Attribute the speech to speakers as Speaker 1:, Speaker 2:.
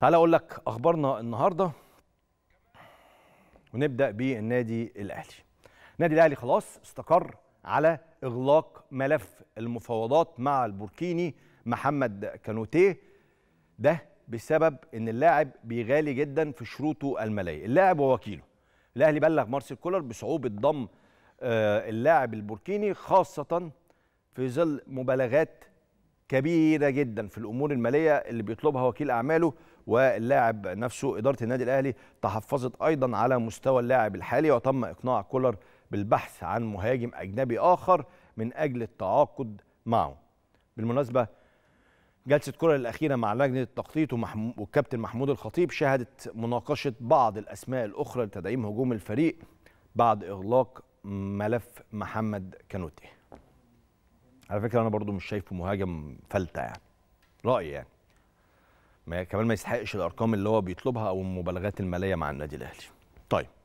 Speaker 1: تعال اقول لك اخبارنا النهارده ونبدا بالنادي الاهلي النادي الاهلي خلاص استقر على اغلاق ملف المفاوضات مع البوركيني محمد كانوتيه ده بسبب ان اللاعب بيغالي جدا في شروطه الماليه اللاعب ووكيله الاهلي بلغ مارسيل كولر بصعوبه ضم آه، اللاعب البوركيني خاصه في ظل مبالغات كبيره جدا في الامور الماليه اللي بيطلبها وكيل اعماله واللاعب نفسه اداره النادي الاهلي تحفظت ايضا على مستوى اللاعب الحالي وتم اقناع كولر بالبحث عن مهاجم اجنبي اخر من اجل التعاقد معه بالمناسبه جلسة كولر الأخيرة مع لجنة التخطيط والكابتن محمود الخطيب شهدت مناقشة بعض الأسماء الأخرى لتدعيم هجوم الفريق بعد إغلاق ملف محمد كانوتي على فكره انا برضو مش شايفه مهاجم فلته يعني رايي يعني ما كمان ما يستحقش الارقام اللي هو بيطلبها او المبالغات الماليه مع النادي الاهلي طيب